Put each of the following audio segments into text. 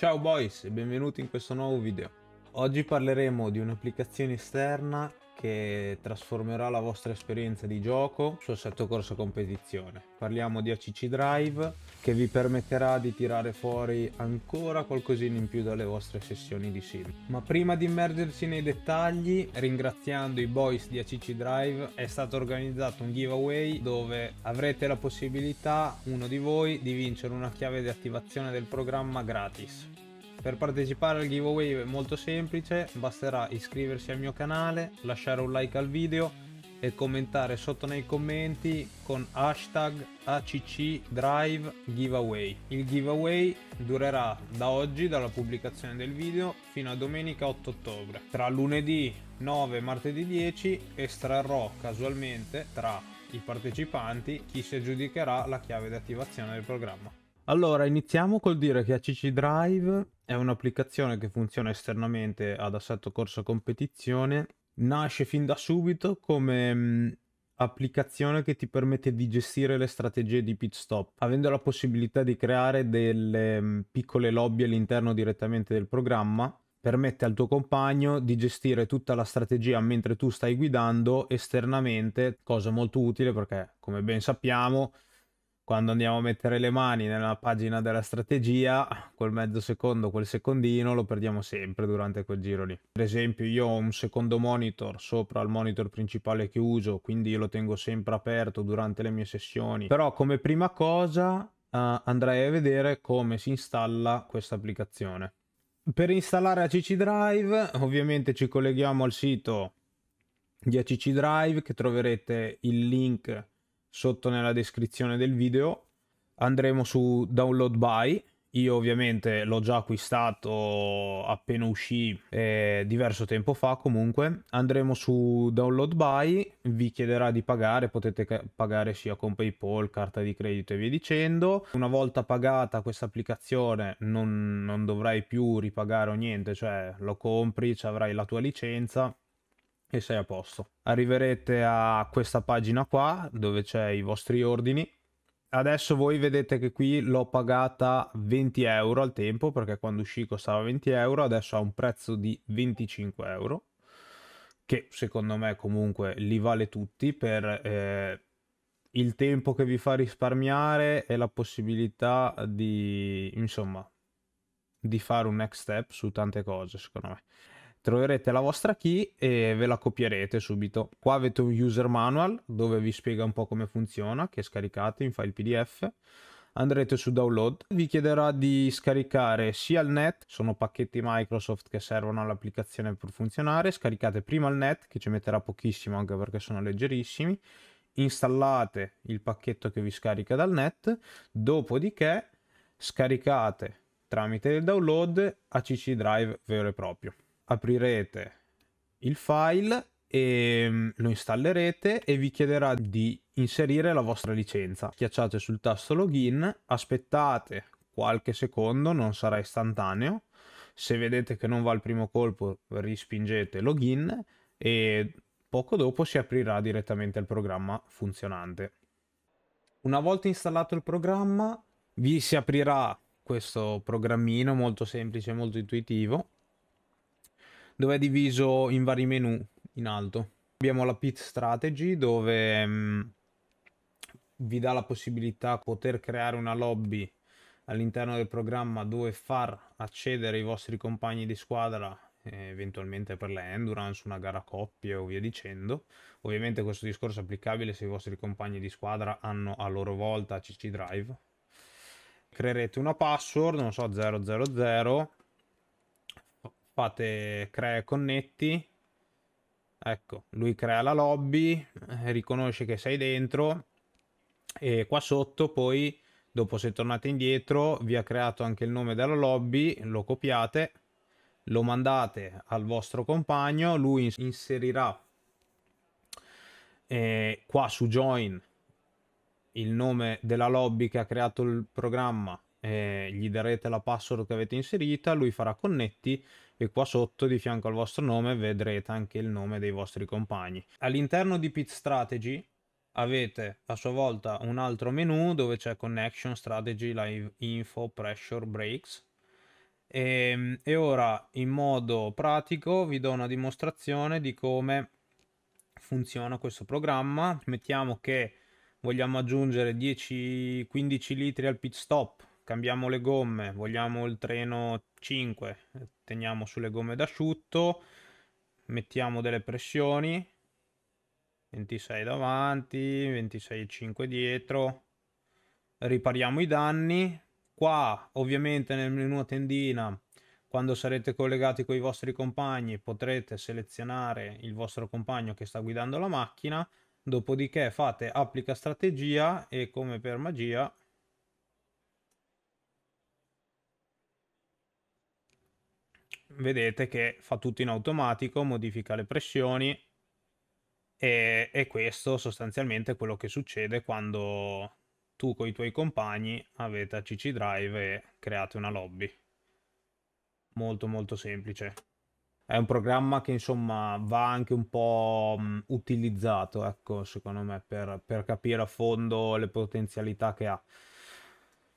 Ciao boys e benvenuti in questo nuovo video. Oggi parleremo di un'applicazione esterna che trasformerà la vostra esperienza di gioco su assetto corsa competizione. Parliamo di ACC Drive che vi permetterà di tirare fuori ancora qualcosina in più dalle vostre sessioni di sim. Ma prima di immergersi nei dettagli, ringraziando i boys di ACC Drive, è stato organizzato un giveaway dove avrete la possibilità, uno di voi, di vincere una chiave di attivazione del programma gratis. Per partecipare al giveaway è molto semplice, basterà iscriversi al mio canale, lasciare un like al video e commentare sotto nei commenti con hashtag ACC Drive Il giveaway durerà da oggi, dalla pubblicazione del video, fino a domenica 8 ottobre. Tra lunedì 9 e martedì 10 estrarrò casualmente tra i partecipanti chi si aggiudicherà la chiave di attivazione del programma. Allora, iniziamo col dire che ACC Drive è un'applicazione che funziona esternamente ad assetto corsa competizione. Nasce fin da subito come mh, mm, applicazione che ti permette di gestire le strategie di pit stop, avendo la possibilità di creare delle mh, mm, piccole lobby all'interno direttamente del programma. Permette al tuo compagno di gestire tutta la strategia mentre tu stai guidando esternamente, cosa molto utile perché, come ben sappiamo, quando andiamo a mettere le mani nella pagina della strategia, quel mezzo secondo, quel secondino lo perdiamo sempre durante quel giro lì. Per esempio io ho un secondo monitor sopra il monitor principale che uso, quindi lo tengo sempre aperto durante le mie sessioni. Però come prima cosa uh, andrei a vedere come si installa questa applicazione. Per installare ACC Drive ovviamente ci colleghiamo al sito di ACC Drive che troverete il link sotto nella descrizione del video. Andremo su download by. Io ovviamente l'ho già acquistato appena uscì eh, diverso tempo fa comunque. Andremo su download by, vi chiederà di pagare, potete ca- pagare sia con PayPal, carta di credito e via dicendo. Una volta pagata questa applicazione non, non dovrai più ripagare o niente, cioè lo compri, avrai la tua licenza e sei a posto. Arriverete a questa pagina qua dove c'è i vostri ordini. Adesso voi vedete che qui l'ho pagata 20 euro al tempo perché quando uscì costava 20 euro, adesso ha un prezzo di 25 euro che secondo me comunque li vale tutti per eh, il tempo che vi fa risparmiare e la possibilità di, insomma, di fare un next step su tante cose secondo me troverete la vostra key e ve la copierete subito. Qua avete un user manual dove vi spiega un po' come funziona, che scaricate in file PDF. Andrete su download, vi chiederà di scaricare sia il net, sono pacchetti Microsoft che servono all'applicazione per funzionare, scaricate prima il net che ci metterà pochissimo anche perché sono leggerissimi, installate il pacchetto che vi scarica dal net, dopodiché scaricate tramite il download ACC Drive vero e proprio aprirete il file e mm, lo installerete e vi chiederà di inserire la vostra licenza. Schiacciate sul tasto login, aspettate qualche secondo, non sarà istantaneo. Se vedete che non va al primo colpo, rispingete login e poco dopo si aprirà direttamente il programma funzionante. Una volta installato il programma, vi si aprirà questo programmino molto semplice, e molto intuitivo dove è diviso in vari menu in alto. Abbiamo la pit strategy dove mh, mm, vi dà la possibilità di poter creare una lobby all'interno del programma dove far accedere i vostri compagni di squadra eh, eventualmente per le endurance, una gara coppie o via dicendo. Ovviamente questo discorso è applicabile se i vostri compagni di squadra hanno a loro volta CC Drive. Creerete una password, non so, 000 fate crea e connetti. Ecco, lui crea la lobby, eh, riconosce che sei dentro e qua sotto poi, dopo se tornate indietro, vi ha creato anche il nome della lobby, lo copiate, lo mandate al vostro compagno, lui inserirà eh, qua su join il nome della lobby che ha creato il programma eh, gli darete la password che avete inserita, lui farà connetti e qua sotto di fianco al vostro nome vedrete anche il nome dei vostri compagni. All'interno di Pit Strategy avete a sua volta un altro menu dove c'è Connection, Strategy, Live Info, Pressure, Breaks e, ehm, e ora in modo pratico vi do una dimostrazione di come funziona questo programma. Mettiamo che vogliamo aggiungere 10-15 litri al pit stop cambiamo le gomme, vogliamo il treno 5, teniamo sulle gomme d'asciutto, mettiamo delle pressioni, 26 davanti, 26,5 dietro, ripariamo i danni, qua ovviamente nel menu tendina quando sarete collegati con i vostri compagni potrete selezionare il vostro compagno che sta guidando la macchina, dopodiché fate applica strategia e come per magia vedete che fa tutto in automatico, modifica le pressioni e, e questo sostanzialmente è quello che succede quando tu con i tuoi compagni avete a CC Drive e create una lobby. Molto molto semplice. È un programma che insomma va anche un po' mm, utilizzato, ecco, secondo me, per, per capire a fondo le potenzialità che ha.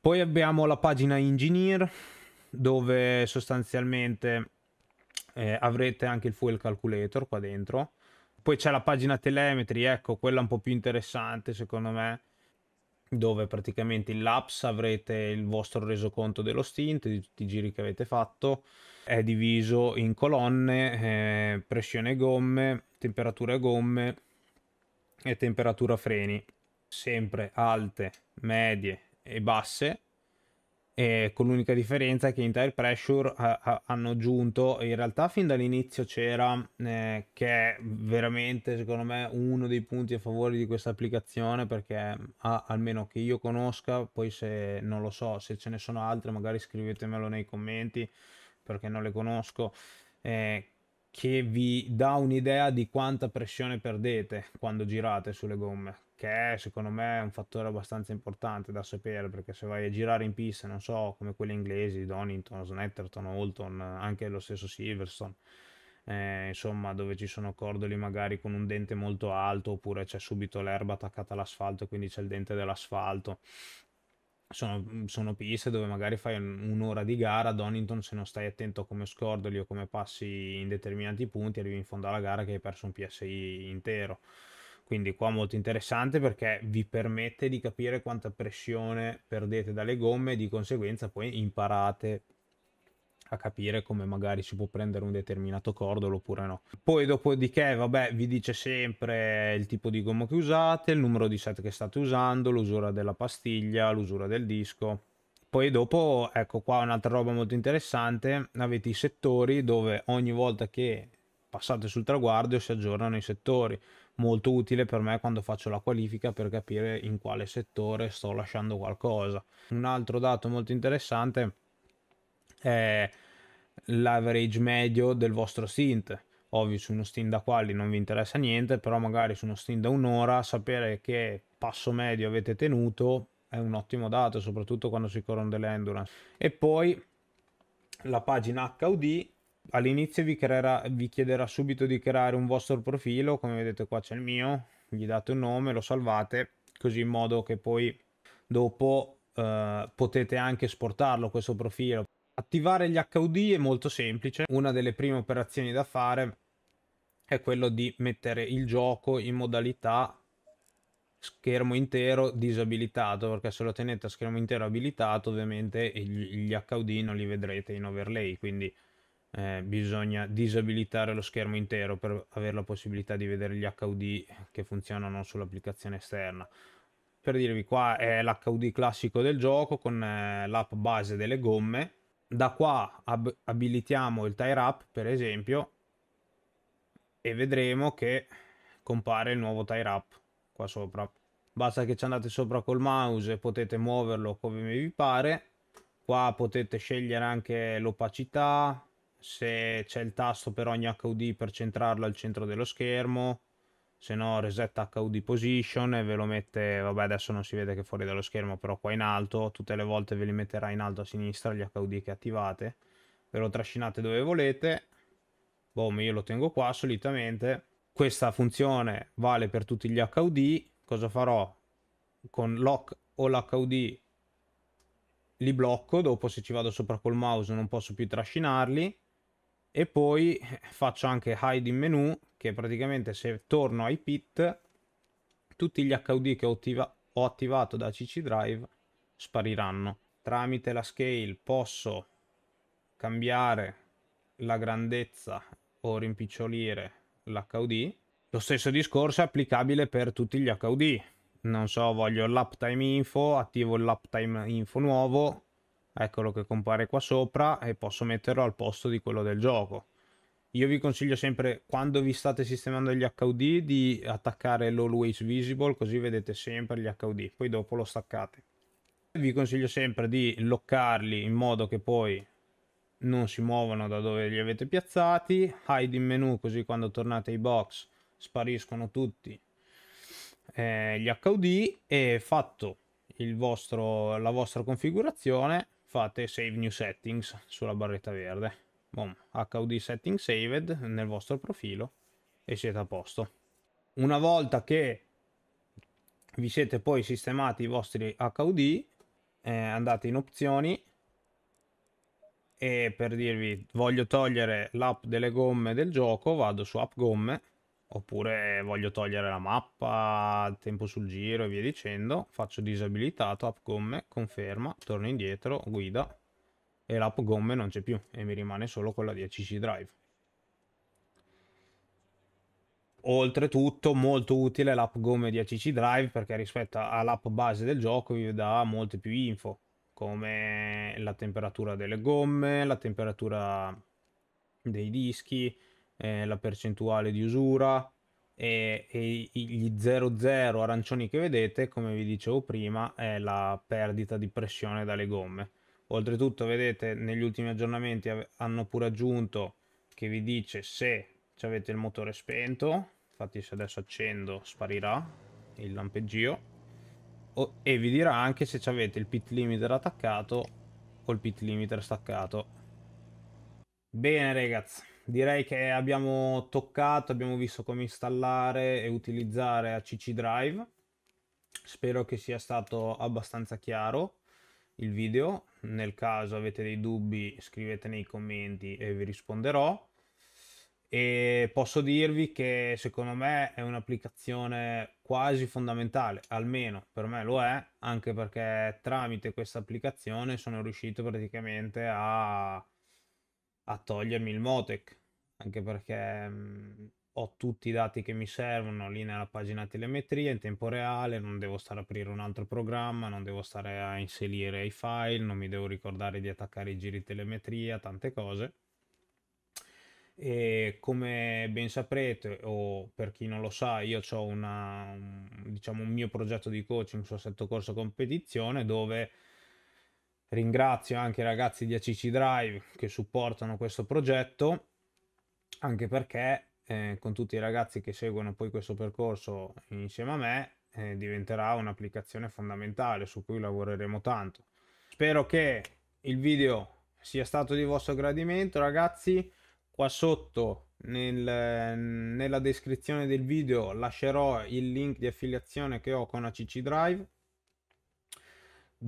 Poi abbiamo la pagina Engineer, dove sostanzialmente eh, avrete anche il fuel calculator qua dentro. Poi c'è la pagina telemetry, ecco, quella un po' più interessante secondo me, dove praticamente in laps avrete il vostro resoconto dello stint, di tutti i giri che avete fatto, è diviso in colonne, eh, pressione gomme, temperatura gomme e temperatura freni, sempre alte, medie e basse eh, con l'unica differenza che in Tire Pressure ha, hanno aggiunto, in realtà fin dall'inizio c'era, eh, che è veramente secondo me uno dei punti a favore di questa applicazione perché ah, almeno che io conosca, poi se non lo so, se ce ne sono altre magari scrivetemelo nei commenti perché non le conosco. Eh, che vi dà un'idea di quanta pressione perdete quando girate sulle gomme, che è, secondo me è un fattore abbastanza importante da sapere perché se vai a girare in piste, non so, come quelle inglesi, Donington, Snetterton, Holton, anche lo stesso Silverstone, eh, insomma, dove ci sono cordoli magari con un dente molto alto oppure c'è subito l'erba attaccata all'asfalto e quindi c'è il dente dell'asfalto. Sono, sono piste dove magari fai un'ora di gara, Donington se non stai attento come scordoli o come passi in determinati punti arrivi in fondo alla gara che hai perso un PSI intero. Quindi qua molto interessante perché vi permette di capire quanta pressione perdete dalle gomme e di conseguenza poi imparate a capire come magari si può prendere un determinato cordolo oppure no. Poi dopodiché, vabbè, vi dice sempre il tipo di gomma che usate, il numero di set che state usando, l'usura della pastiglia, l'usura del disco. Poi dopo, ecco qua un'altra roba molto interessante, avete i settori dove ogni volta che passate sul traguardo si aggiornano i settori molto utile per me quando faccio la qualifica per capire in quale settore sto lasciando qualcosa. Un altro dato molto interessante è l'average medio del vostro stint. Ovvio su uno stint da quali non vi interessa niente, però magari su uno stint da un'ora sapere che passo medio avete tenuto è un ottimo dato, soprattutto quando si corrono delle endurance. E poi la pagina HUD all'inizio vi, creerà, vi chiederà subito di creare un vostro profilo, come vedete qua c'è il mio, gli date un nome, lo salvate, così in modo che poi dopo eh, potete anche esportarlo questo profilo. Attivare gli HUD è molto semplice, una delle prime operazioni da fare è quello di mettere il gioco in modalità schermo intero disabilitato perché se lo tenete a schermo intero abilitato ovviamente gli, gli HUD non li vedrete in overlay quindi eh, bisogna disabilitare lo schermo intero per avere la possibilità di vedere gli HUD che funzionano sull'applicazione esterna. Per dirvi, qua è l'HUD classico del gioco con eh, l'app base delle gomme. Da qua ab- abilitiamo il tire up, per esempio, e vedremo che compare il nuovo tire up qua sopra. Basta che ci andate sopra col mouse e potete muoverlo come vi pare. Qua potete scegliere anche l'opacità, se c'è il tasto per ogni HUD per centrarlo al centro dello schermo, se no reset HUD position e ve lo mette, vabbè adesso non si vede che è fuori dallo schermo, però qua in alto, tutte le volte ve li metterà in alto a sinistra gli HUD che attivate, ve lo trascinate dove volete, boom, io lo tengo qua solitamente, questa funzione vale per tutti gli HUD, cosa farò? Con lock o l'HUD li blocco, dopo se ci vado sopra col mouse non posso più trascinarli, e poi eh, faccio anche hide in menu che praticamente se torno ai pit tutti gli HUD che ho, attiva ho attivato da CC Drive spariranno. Tramite la scale posso cambiare la grandezza o rimpicciolire l'HUD. Lo stesso discorso è applicabile per tutti gli HUD. Non so, voglio l'uptime info, attivo l'uptime info nuovo, eccolo che compare qua sopra e posso metterlo al posto di quello del gioco. Io vi consiglio sempre quando vi state sistemando gli HUD di attaccare l'always visible così vedete sempre gli HUD, poi dopo lo staccate. Vi consiglio sempre di loccarli in modo che poi non si muovono da dove li avete piazzati, hide in menu così quando tornate ai box spariscono tutti eh, gli HUD e fatto vostro, la vostra configurazione fate save new settings sulla barretta verde Boom. hd setting saved nel vostro profilo e siete a posto una volta che vi siete poi sistemati i vostri hd eh, andate in opzioni e per dirvi voglio togliere l'app delle gomme del gioco vado su app gomme oppure voglio togliere la mappa, tempo sul giro e via dicendo, faccio disabilitato, app gomme, conferma, torno indietro, guida e l'app gomme non c'è più e mi rimane solo quella di ACC Drive. Oltretutto molto utile l'app gomme di ACC Drive perché rispetto all'app base del gioco vi dà molte più info come la temperatura delle gomme, la temperatura dei dischi, eh, la percentuale di usura e, e gli 00 arancioni che vedete, come vi dicevo prima, è la perdita di pressione dalle gomme. Oltretutto, vedete, negli ultimi aggiornamenti hanno pure aggiunto che vi dice se avete il motore spento, infatti se adesso accendo sparirà il lampeggio, e vi dirà anche se avete il pit limiter attaccato o il pit limiter staccato. Bene ragazzi direi che abbiamo toccato, abbiamo visto come installare e utilizzare ACC Drive. Spero che sia stato abbastanza chiaro il video. Nel caso avete dei dubbi, scrivete nei commenti e vi risponderò. E posso dirvi che secondo me è un'applicazione quasi fondamentale, almeno per me lo è, anche perché tramite questa applicazione sono riuscito praticamente a a togliermi il Motec, anche perché mh, mhmm, ho tutti i dati che mi servono lì nella pagina telemetria in tempo reale, non devo stare a aprire un altro programma, non devo stare a inserire i file, non mi devo ricordare di attaccare i giri telemetria, tante cose. E come ben saprete, o per chi non lo sa, io ho una, un, diciamo, un mio progetto di coaching su assetto corso competizione dove Ringrazio anche i ragazzi di ACC Drive che supportano questo progetto, anche perché eh, con tutti i ragazzi che seguono poi questo percorso insieme a me eh, diventerà un'applicazione fondamentale su cui lavoreremo tanto. Spero che il video sia stato di vostro gradimento, ragazzi. Qua sotto nel, nella descrizione del video lascerò il link di affiliazione che ho con ACC Drive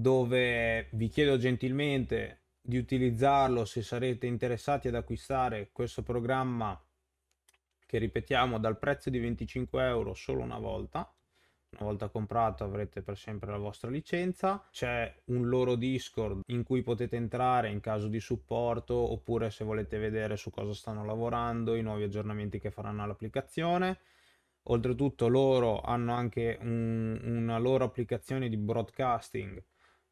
dove vi chiedo gentilmente di utilizzarlo se sarete interessati ad acquistare questo programma che ripetiamo dal prezzo di 25 euro solo una volta una volta comprato avrete per sempre la vostra licenza, c'è un loro Discord in cui potete entrare in caso di supporto oppure se volete vedere su cosa stanno lavorando, i nuovi aggiornamenti che faranno all'applicazione. Oltretutto loro hanno anche un, una loro applicazione di broadcasting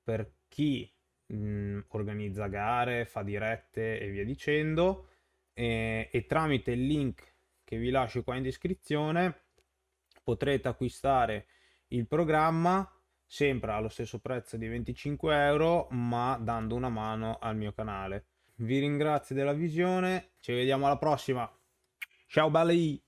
per chi mh, organizza gare, fa dirette e via dicendo e, e tramite il link che vi lascio qua in descrizione potrete acquistare il programma sempre allo stesso prezzo di 25 euro ma dando una mano al mio canale vi ringrazio della visione ci vediamo alla prossima ciao belli